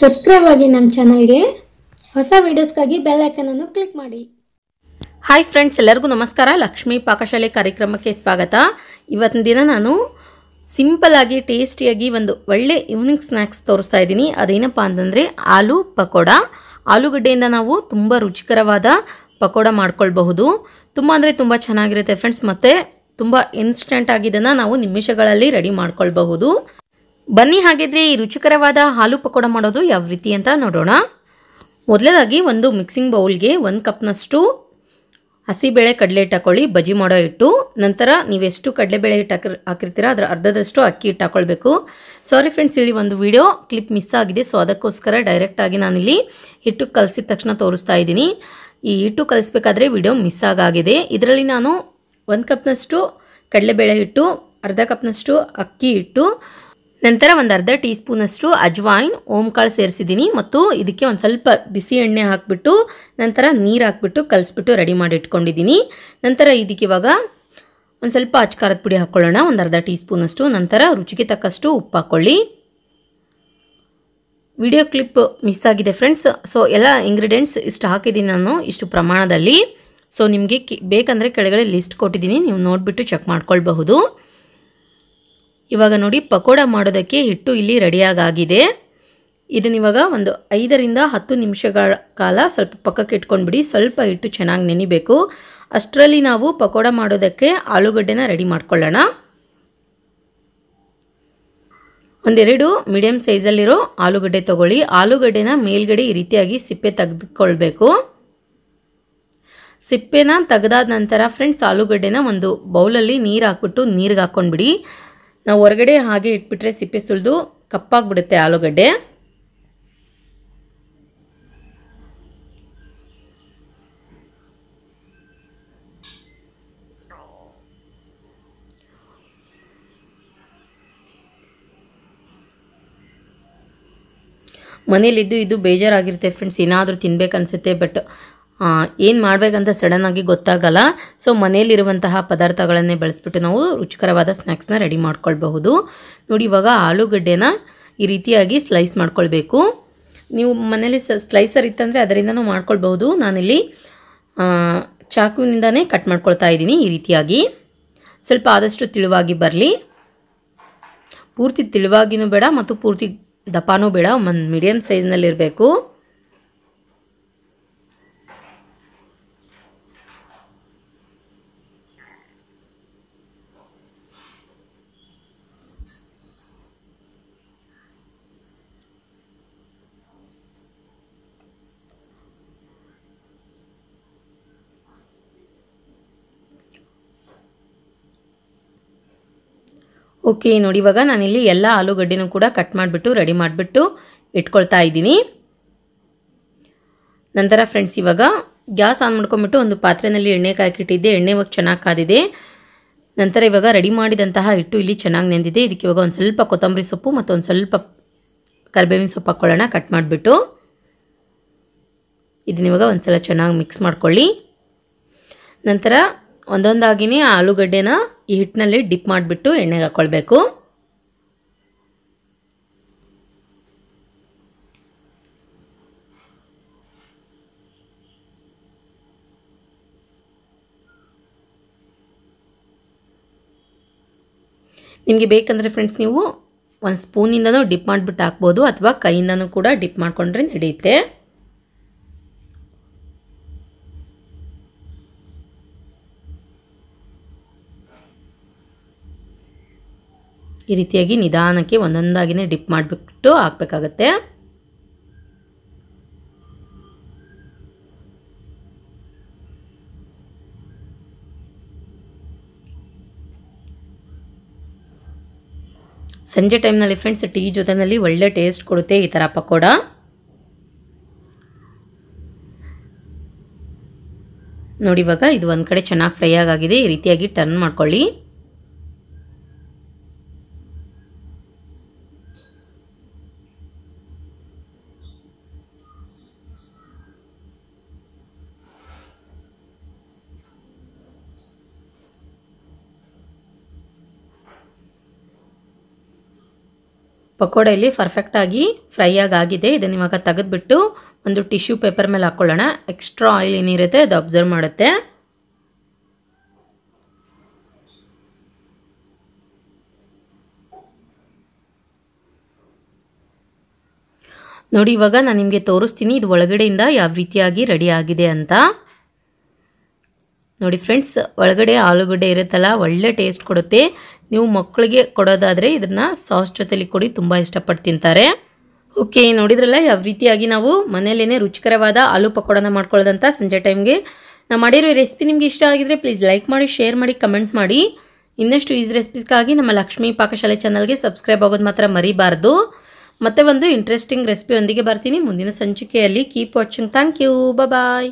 subscribe ಆಗಿ ನಮ್ಮ ಚಾನಲ್ಗೆ ಹೊಸ ವೀಡಿಯೋಸ್ಗಾಗಿ ಬೆಲ್ ಅನ್ನು ಕ್ಲಿಕ್ ಮಾಡಿ ಹಾಯ್ ಫ್ರೆಂಡ್ಸ್ ಎಲ್ಲರಿಗೂ ನಮಸ್ಕಾರ ಲಕ್ಷ್ಮೀ ಪಾಕಶಾಲೆ ಕಾರ್ಯಕ್ರಮಕ್ಕೆ ಸ್ವಾಗತ ಇವತ್ತಿನ ದಿನ ನಾನು ಸಿಂಪಲಾಗಿ ಟೇಸ್ಟಿಯಾಗಿ ಒಂದು ಒಳ್ಳೆ ಈವ್ನಿಂಗ್ ಸ್ನ್ಯಾಕ್ಸ್ ತೋರಿಸ್ತಾ ಇದ್ದೀನಿ ಅದೇನಪ್ಪ ಅಂತಂದರೆ ಆಲೂ ಪಕೋಡ ಆಲೂಗಡ್ಡೆಯಿಂದ ನಾವು ತುಂಬ ರುಚಿಕರವಾದ ಪಕೋಡ ಮಾಡ್ಕೊಳ್ಬಹುದು ತುಂಬ ಅಂದರೆ ತುಂಬ ಚೆನ್ನಾಗಿರುತ್ತೆ ಫ್ರೆಂಡ್ಸ್ ಮತ್ತು ತುಂಬ ಇನ್ಸ್ಟೆಂಟ್ ಆಗಿದ್ದನ್ನು ನಾವು ನಿಮಿಷಗಳಲ್ಲಿ ರೆಡಿ ಮಾಡ್ಕೊಳ್ಬಹುದು ಬನ್ನಿ ಹಾಗಿದ್ರೆ ಈ ರುಚಿಕರವಾದ ಹಾಲು ಪಕೋಡ ಮಾಡೋದು ಯಾವ ರೀತಿ ಅಂತ ನೋಡೋಣ ಮೊದಲೇದಾಗಿ ಒಂದು ಮಿಕ್ಸಿಂಗ್ ಬೌಲ್ಗೆ ಒಂದು ಕಪ್ನಷ್ಟು ಹಸಿಬೇಳೆ ಕಡಲೆ ಹಿಟ್ಟು ಹಾಕೊಳ್ಳಿ ಬಜ್ಜಿ ಮಾಡೋ ಹಿಟ್ಟು ನಂತರ ನೀವೆಷ್ಟು ಕಡಲೆಬೇಳೆ ಹಿಟ್ಟು ಹಾಕಿ ಹಾಕಿರ್ತೀರಾ ಅದರ ಅರ್ಧದಷ್ಟು ಅಕ್ಕಿ ಹಿಟ್ಟು ಹಾಕೊಳ್ಬೇಕು ಸಾರಿ ಫ್ರೆಂಡ್ಸ್ ಇಲ್ಲಿ ಒಂದು ವಿಡಿಯೋ ಕ್ಲಿಪ್ ಮಿಸ್ ಆಗಿದೆ ಸೊ ಅದಕ್ಕೋಸ್ಕರ ಡೈರೆಕ್ಟಾಗಿ ನಾನಿಲ್ಲಿ ಹಿಟ್ಟು ಕಲಸಿದ ತಕ್ಷಣ ತೋರಿಸ್ತಾ ಇದ್ದೀನಿ ಈ ಹಿಟ್ಟು ಕಲಿಸ್ಬೇಕಾದ್ರೆ ವಿಡಿಯೋ ಮಿಸ್ ಆಗಾಗಿದೆ ಇದರಲ್ಲಿ ನಾನು ಒಂದು ಕಪ್ನಷ್ಟು ಕಡಲೆಬೇಳೆ ಹಿಟ್ಟು ಅರ್ಧ ಕಪ್ನಷ್ಟು ಅಕ್ಕಿ ಹಿಟ್ಟು ನಂತರ ಒಂದು ಅರ್ಧ ಟೀ ಸ್ಪೂನಷ್ಟು ಅಜ್ವಾಯಿನ್ ಓಂಕಾಳು ಸೇರಿಸಿದ್ದೀನಿ ಮತ್ತು ಇದಕ್ಕೆ ಒಂದು ಸ್ವಲ್ಪ ಬಿಸಿ ಎಣ್ಣೆ ಹಾಕಿಬಿಟ್ಟು ನಂತರ ನೀರು ಹಾಕ್ಬಿಟ್ಟು ಕಲಸ್ಬಿಟ್ಟು ರೆಡಿ ಮಾಡಿ ಇಟ್ಕೊಂಡಿದ್ದೀನಿ ನಂತರ ಇದಕ್ಕೆ ಇವಾಗ ಒಂದು ಸ್ವಲ್ಪ ಅಚ್ಕಾರದ ಪುಡಿ ಹಾಕ್ಕೊಳ್ಳೋಣ ಒಂದು ಅರ್ಧ ಟೀ ಸ್ಪೂನಷ್ಟು ನಂತರ ರುಚಿಗೆ ತಕ್ಕಷ್ಟು ಉಪ್ಪು ಹಾಕ್ಕೊಳ್ಳಿ ವಿಡಿಯೋ ಕ್ಲಿಪ್ ಮಿಸ್ ಆಗಿದೆ ಫ್ರೆಂಡ್ಸ್ ಸೊ ಎಲ್ಲ ಇಂಗ್ರೀಡಿಯೆಂಟ್ಸ್ ಇಷ್ಟು ಹಾಕಿದ್ದೀನಿ ನಾನು ಇಷ್ಟು ಪ್ರಮಾಣದಲ್ಲಿ ಸೊ ನಿಮಗೆ ಬೇಕಂದರೆ ಕೆಳಗಡೆ ಲಿಸ್ಟ್ ಕೊಟ್ಟಿದ್ದೀನಿ ನೀವು ನೋಡಿಬಿಟ್ಟು ಚೆಕ್ ಮಾಡ್ಕೊಳ್ಬಹುದು ಇವಾಗ ನೋಡಿ ಪಕೋಡ ಮಾಡೋದಕ್ಕೆ ಹಿಟ್ಟು ಇಲ್ಲಿ ರೆಡಿಯಾಗಾಗಿದೆ ಇದನ್ನಿವಾಗ ಒಂದು ಐದರಿಂದ ಹತ್ತು ನಿಮಿಷಗಳ ಕಾಲ ಸ್ವಲ್ಪ ಪಕ್ಕಕ್ಕೆ ಇಟ್ಕೊಂಡ್ಬಿಡಿ ಸ್ವಲ್ಪ ಹಿಟ್ಟು ಚೆನ್ನಾಗಿ ನೆನಿಬೇಕು ಅಷ್ಟರಲ್ಲಿ ನಾವು ಪಕೋಡ ಮಾಡೋದಕ್ಕೆ ಆಲೂಗಡ್ಡೆನ ರೆಡಿ ಮಾಡ್ಕೊಳ್ಳೋಣ ಒಂದೆರಡು ಮೀಡಿಯಮ್ ಸೈಜಲ್ಲಿರೋ ಆಲೂಗಡ್ಡೆ ತೊಗೊಳ್ಳಿ ಆಲೂಗಡ್ಡೆನ ಮೇಲ್ಗಡೆ ಈ ರೀತಿಯಾಗಿ ಸಿಪ್ಪೆ ತೆಗೆದುಕೊಳ್ಬೇಕು ಸಿಪ್ಪೆನ ತೆಗೆದಾದ ನಂತರ ಫ್ರೆಂಡ್ಸ್ ಆಲೂಗಡ್ಡೆನ ಒಂದು ಬೌಲಲ್ಲಿ ನೀರು ಹಾಕ್ಬಿಟ್ಟು ನೀರಿಗೆ ಹಾಕ್ಕೊಂಡ್ಬಿಡಿ ನಾವು ಹೊರಗಡೆ ಹಾಗೆ ಇಟ್ಬಿಟ್ರೆ ಸಿಪ್ಪೆ ಸುಳಿದು ಕಪ್ಪಾಗ್ಬಿಡುತ್ತೆ ಆಲೂಗಡ್ಡೆ ಮನೇಲಿದ್ದು ಇದು ಬೇಜಾರಾಗಿರುತ್ತೆ ಫ್ರೆಂಡ್ಸ್ ಏನಾದರೂ ತಿನ್ಬೇಕು ಅನಿಸುತ್ತೆ ಬಟ್ ಏನು ಮಾಡಬೇಕಂತ ಸಡನ್ನಾಗಿ ಗೊತ್ತಾಗಲ್ಲ ಸೊ ಮನೆಯಲ್ಲಿರುವಂತಹ ಪದಾರ್ಥಗಳನ್ನೇ ಬಳಸ್ಬಿಟ್ಟು ನಾವು ರುಚಿಕರವಾದ ಸ್ನ್ಯಾಕ್ಸ್ನ ರೆಡಿ ಮಾಡ್ಕೊಳ್ಬಹುದು ನೋಡಿ ಇವಾಗ ಆಲೂಗಡ್ಡೆನ ಈ ರೀತಿಯಾಗಿ ಸ್ಲೈಸ್ ಮಾಡ್ಕೊಳ್ಬೇಕು ನೀವು ಮನೇಲಿ ಸ್ಲೈಸರ್ ಇತ್ತಂದರೆ ಅದರಿಂದನೂ ಮಾಡ್ಕೊಳ್ಬಹುದು ನಾನಿಲ್ಲಿ ಚಾಕುವಿನಿಂದನೇ ಕಟ್ ಮಾಡ್ಕೊಳ್ತಾ ಇದ್ದೀನಿ ಈ ರೀತಿಯಾಗಿ ಸ್ವಲ್ಪ ಆದಷ್ಟು ತಿಳುವಾಗಿ ಬರಲಿ ಪೂರ್ತಿ ತಿಳುವಾಗಿಯೂ ಬೇಡ ಮತ್ತು ಪೂರ್ತಿ ದಪ್ಪನೂ ಬೇಡ ಒಂದು ಮೀಡಿಯಮ್ ಸೈಜ್ನಲ್ಲಿರಬೇಕು ಓಕೆ ನೋಡಿ ಇವಾಗ ನಾನಿಲ್ಲಿ ಎಲ್ಲ ಆಲೂಗಡ್ಡೆನೂ ಕೂಡ ಕಟ್ ಮಾಡಿಬಿಟ್ಟು ರೆಡಿ ಮಾಡಿಬಿಟ್ಟು ಇಟ್ಕೊಳ್ತಾ ಇದ್ದೀನಿ ನಂತರ ಫ್ರೆಂಡ್ಸ್ ಇವಾಗ ಗ್ಯಾಸ್ ಆನ್ ಮಾಡ್ಕೊಂಬಿಟ್ಟು ಒಂದು ಪಾತ್ರೆಯಲ್ಲಿ ಎಣ್ಣೆ ಕಾಯ್ಕಿಟ್ಟಿದ್ದೆ ಎಣ್ಣೆ ಇವಾಗ ಚೆನ್ನಾಗಿ ಕಾದಿದೆ ನಂತರ ಇವಾಗ ರೆಡಿ ಮಾಡಿದಂತಹ ಹಿಟ್ಟು ಇಲ್ಲಿ ಚೆನ್ನಾಗಿ ನೆಂದಿದೆ ಇದಕ್ಕೆ ಇವಾಗ ಒಂದು ಸ್ವಲ್ಪ ಕೊತ್ತಂಬರಿ ಸೊಪ್ಪು ಮತ್ತು ಒಂದು ಸ್ವಲ್ಪ ಕರಿಬೇವಿನ ಸೊಪ್ಪು ಹಾಕ್ಕೊಳ್ಳೋಣ ಕಟ್ ಮಾಡಿಬಿಟ್ಟು ಇದನ್ನಿವಾಗ ಒಂದು ಸಲ ಚೆನ್ನಾಗಿ ಮಿಕ್ಸ್ ಮಾಡ್ಕೊಳ್ಳಿ ನಂತರ ಒಂದೊಂದಾಗಿನೇ ಆಲೂಗಡ್ಡೆನ ಈ ಹಿಟ್ಟಿನಲ್ಲಿ ಡಿಪ್ ಮಾಡಿಬಿಟ್ಟು ಎಣ್ಣೆಗೆ ಹಾಕ್ಕೊಳ್ಬೇಕು ನಿಮಗೆ ಬೇಕಂದರೆ ಫ್ರೆಂಡ್ಸ್ ನೀವು ಒಂದು ಸ್ಪೂನಿಂದನೂ ಡಿಪ್ ಮಾಡಿಬಿಟ್ಟು ಹಾಕ್ಬೋದು ಅಥವಾ ಕೈಯಿಂದನೂ ಕೂಡ ಡಿಪ್ ಮಾಡಿಕೊಂಡ್ರೆ ನಡೆಯುತ್ತೆ ಈ ರೀತಿಯಾಗಿ ನಿಧಾನಕ್ಕೆ ಒಂದೊಂದಾಗಿನೇ ಡಿಪ್ ಮಾಡಿಬಿಟ್ಟು ಹಾಕಬೇಕಾಗತ್ತೆ ಸಂಜೆ ಟೈಮ್ನಲ್ಲಿ ಫ್ರೆಂಡ್ಸ್ ಟೀ ಜೊತೆನಲ್ಲಿ ಒಳ್ಳೆ ಟೇಸ್ಟ್ ಕೊಡುತ್ತೆ ಈ ಥರ ಪಕೋಡ ನೋಡಿ ಇವಾಗ ಇದು ಒಂದು ಕಡೆ ಚೆನ್ನಾಗಿ ಫ್ರೈ ಆಗಿದೆ ಈ ರೀತಿಯಾಗಿ ಟರ್ನ್ ಮಾಡ್ಕೊಳ್ಳಿ ಪಕೋಡ ಇಲ್ಲಿ ಪರ್ಫೆಕ್ಟಾಗಿ ಫ್ರೈ ಆಗಿದೆ ಇದನ್ನು ಇವಾಗ ತೆಗೆದುಬಿಟ್ಟು ಒಂದು ಟಿಶ್ಯೂ ಪೇಪರ್ ಮೇಲೆ ಹಾಕ್ಕೊಳ್ಳೋಣ ಎಕ್ಸ್ಟ್ರಾ ಆಯಿಲ್ ಏನಿರುತ್ತೆ ಅದು ಅಬ್ಸರ್ವ್ ಮಾಡುತ್ತೆ ನೋಡಿ ಇವಾಗ ನಾನು ನಿಮಗೆ ತೋರಿಸ್ತೀನಿ ಇದು ಒಳಗಡೆಯಿಂದ ಯಾವ ರೀತಿಯಾಗಿ ರೆಡಿ ಆಗಿದೆ ಅಂತ ನೋಡಿ ಫ್ರೆಂಡ್ಸ್ ಒಳಗಡೆ ಆಲೂಗಡ್ಡೆ ಇರುತ್ತಲ್ಲ ಒಳ್ಳೆ ಟೇಸ್ಟ್ ಕೊಡುತ್ತೆ ನೀವು ಮಕ್ಕಳಿಗೆ ಕೊಡೋದಾದರೆ ಇದನ್ನು ಸಾಸ್ ಜೊತೆಲಿ ಕೊಡಿ ತುಂಬ ಇಷ್ಟಪಟ್ಟು ತಿಂತಾರೆ ಓಕೆ ನೋಡಿದ್ರಲ್ಲ ಯಾವ ರೀತಿಯಾಗಿ ನಾವು ಮನೆಯಲ್ಲೇ ರುಚಿಕರವಾದ ಆಲೂ ಪಕೋಡನ ಮಾಡ್ಕೊಳ್ಳೋದಂತ ಸಂಜೆ ಟೈಮ್ಗೆ ನಾವು ಮಾಡಿರೋ ರೆಸಿಪಿ ನಿಮಗೆ ಇಷ್ಟ ಆಗಿದ್ರೆ ಪ್ಲೀಸ್ ಲೈಕ್ ಮಾಡಿ ಶೇರ್ ಮಾಡಿ ಕಮೆಂಟ್ ಮಾಡಿ ಇನ್ನಷ್ಟು ಈಸ್ ರೆಸಿಪೀಸ್ಗಾಗಿ ನಮ್ಮ ಲಕ್ಷ್ಮೀ ಪಾಕಶಾಲೆ ಚಾನಲ್ಗೆ ಸಬ್ಸ್ಕ್ರೈಬ್ ಆಗೋದು ಮಾತ್ರ ಮರಿಬಾರ್ದು ಮತ್ತೆ ಒಂದು ಇಂಟ್ರೆಸ್ಟಿಂಗ್ ರೆಸಿಪಿಯೊಂದಿಗೆ ಬರ್ತೀನಿ ಮುಂದಿನ ಸಂಚಿಕೆಯಲ್ಲಿ keep watching thank you bye